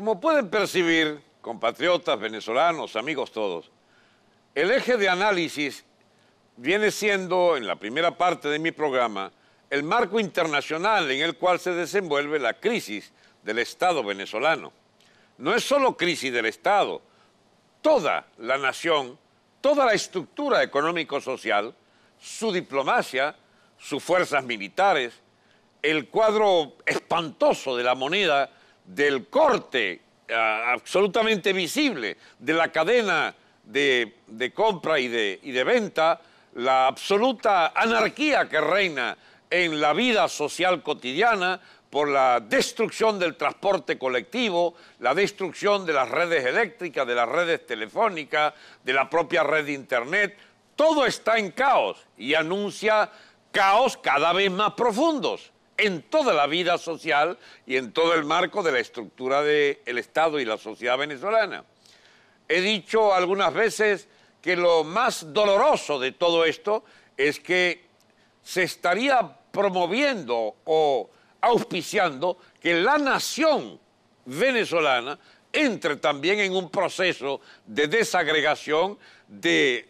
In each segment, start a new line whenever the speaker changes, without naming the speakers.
Como pueden percibir, compatriotas, venezolanos, amigos todos, el eje de análisis viene siendo, en la primera parte de mi programa, el marco internacional en el cual se desenvuelve la crisis del Estado venezolano. No es solo crisis del Estado, toda la nación, toda la estructura económico-social, su diplomacia, sus fuerzas militares, el cuadro espantoso de la moneda del corte ah, absolutamente visible de la cadena de, compra y de venta, la absoluta anarquía que reina en la vida social cotidiana, por la destrucción del transporte colectivo, la destrucción de las redes eléctricas, de las redes telefónicas, de la propia red de Internet. Todo está en caos y anuncia caos cada vez más profundos en toda la vida social y en todo el marco de la estructura del Estado y la sociedad venezolana. He dicho algunas veces que lo más doloroso de todo esto es que se estaría promoviendo o auspiciando que la nación venezolana entre también en un proceso de desagregación, de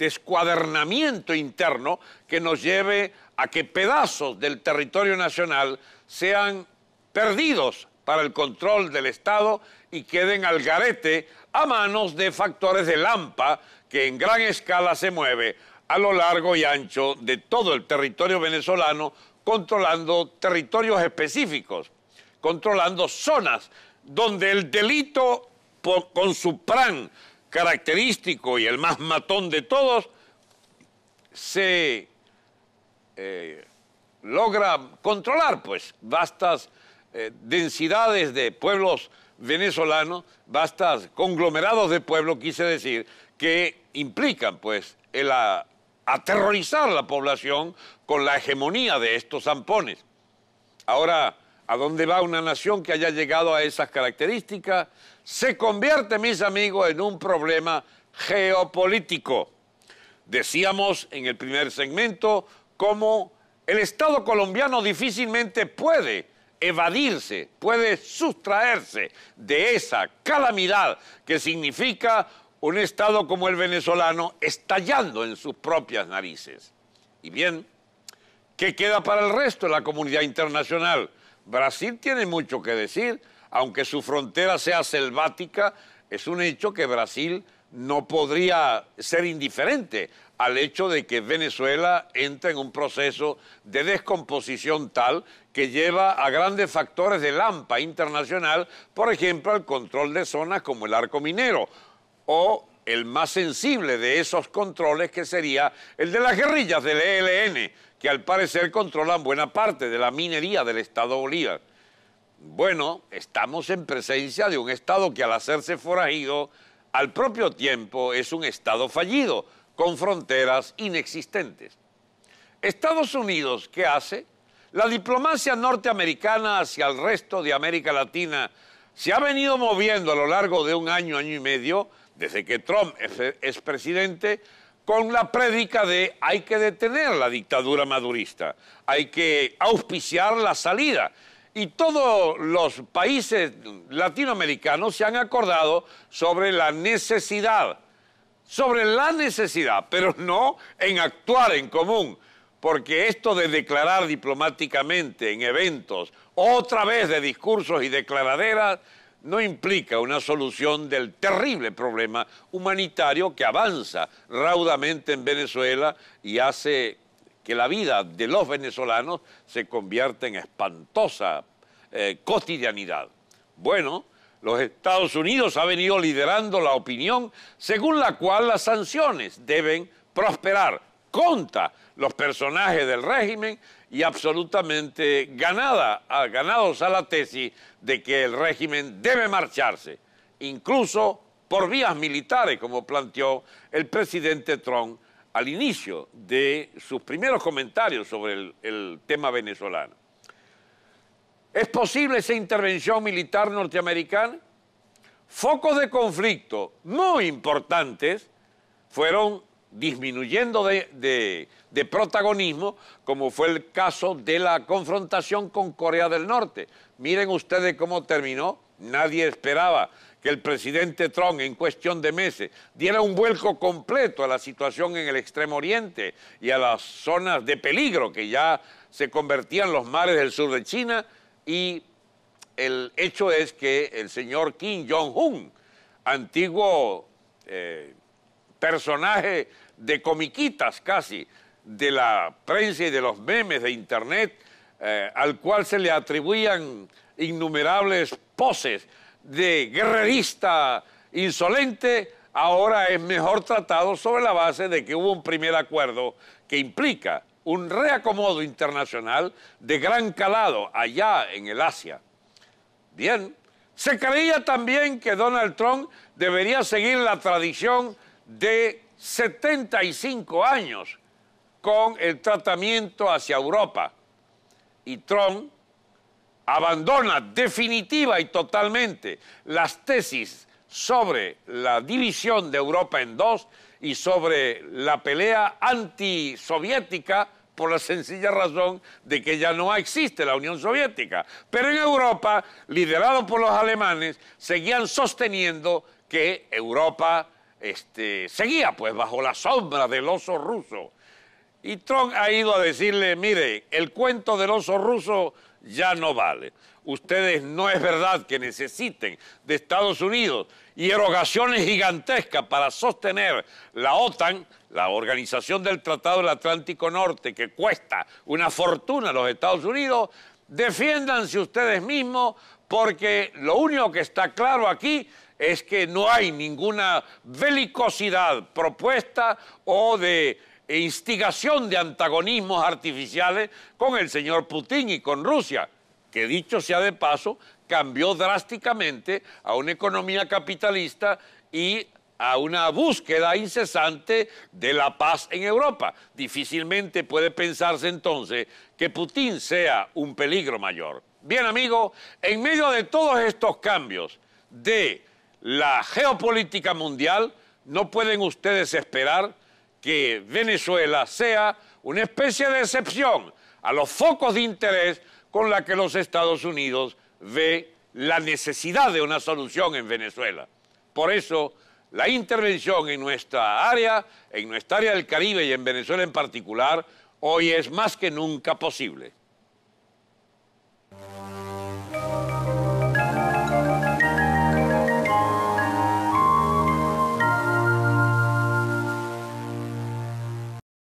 descuadernamiento interno que nos lleve a que pedazos del territorio nacional sean perdidos para el control del Estado y queden al garete a manos de factores de lampa que en gran escala se mueve a lo largo y ancho de todo el territorio venezolano, controlando territorios específicos, controlando zonas donde el delito con su plan característico y el más matón de todos, se eh, logra controlar, pues, vastas eh, densidades de pueblos venezolanos, vastas conglomerados de pueblos, quise decir, que implican, pues, el aterrorizar la población con la hegemonía de estos zampones. Ahora, ¿a dónde va una nación que haya llegado a esas características? se convierte, mis amigos, en un problema geopolítico. Decíamos en el primer segmento cómo el Estado colombiano difícilmente puede evadirse, puede sustraerse de esa calamidad que significa un Estado como el venezolano estallando en sus propias narices. Y bien, ¿qué queda para el resto de la comunidad internacional? Brasil tiene mucho que decir aunque su frontera sea selvática, es un hecho que Brasil no podría ser indiferente al hecho de que Venezuela entra en un proceso de descomposición tal que lleva a grandes factores de lampa internacional, por ejemplo, al control de zonas como el arco minero o el más sensible de esos controles que sería el de las guerrillas del ELN, que al parecer controlan buena parte de la minería del Estado Bolívar. Bueno, estamos en presencia de un Estado que al hacerse forajido, al propio tiempo es un Estado fallido, con fronteras inexistentes. Estados Unidos, ¿qué hace? La diplomacia norteamericana hacia el resto de América Latina se ha venido moviendo a lo largo de un año, año y medio, desde que Trump es, presidente, con la prédica de hay que detener la dictadura madurista, hay que auspiciar la salida y todos los países latinoamericanos se han acordado sobre la necesidad, sobre la necesidad, pero no en actuar en común, porque esto de declarar diplomáticamente en eventos, otra vez de discursos y declaraderas, no implica una solución del terrible problema humanitario que avanza raudamente en Venezuela y hace que la vida de los venezolanos se convierte en espantosa eh, cotidianidad. Bueno, los Estados Unidos ha venido liderando la opinión según la cual las sanciones deben prosperar contra los personajes del régimen y absolutamente ganada, ganados a la tesis de que el régimen debe marcharse, incluso por vías militares, como planteó el presidente Trump al inicio de sus primeros comentarios sobre el, tema venezolano. ¿Es posible esa intervención militar norteamericana? Focos de conflicto muy importantes fueron disminuyendo de, protagonismo, como fue el caso de la confrontación con Corea del Norte. Miren ustedes cómo terminó. Nadie esperaba que el presidente Trump en cuestión de meses diera un vuelco completo a la situación en el Extremo Oriente y a las zonas de peligro que ya se convertían los mares del sur de China y el hecho es que el señor Kim Jong-un, antiguo eh, personaje de comiquitas casi, de la prensa y de los memes de Internet, eh, al cual se le atribuían innumerables poses de guerrerista insolente, ahora es mejor tratado sobre la base de que hubo un primer acuerdo que implica un reacomodo internacional de gran calado allá en el Asia. Bien, se creía también que Donald Trump debería seguir la tradición de 75 años con el tratamiento hacia Europa. Y Trump abandona definitiva y totalmente las tesis sobre la división de Europa en dos y sobre la pelea antisoviética por la sencilla razón de que ya no existe la Unión Soviética. Pero en Europa, liderado por los alemanes, seguían sosteniendo que Europa este, seguía pues bajo la sombra del oso ruso y Trump ha ido a decirle, mire, el cuento del oso ruso ya no vale. Ustedes no es verdad que necesiten de Estados Unidos y erogaciones gigantescas para sostener la OTAN, la Organización del Tratado del Atlántico Norte, que cuesta una fortuna a los Estados Unidos, defiéndanse ustedes mismos porque lo único que está claro aquí es que no hay ninguna belicosidad propuesta o de e instigación de antagonismos artificiales con el señor Putin y con Rusia, que dicho sea de paso, cambió drásticamente a una economía capitalista y a una búsqueda incesante de la paz en Europa. Difícilmente puede pensarse entonces que Putin sea un peligro mayor. Bien, amigos, en medio de todos estos cambios de la geopolítica mundial, no pueden ustedes esperar que Venezuela sea una especie de excepción a los focos de interés con los que los Estados Unidos ve la necesidad de una solución en Venezuela. Por eso, la intervención en nuestra área, en nuestra área del Caribe y en Venezuela en particular, hoy es más que nunca posible.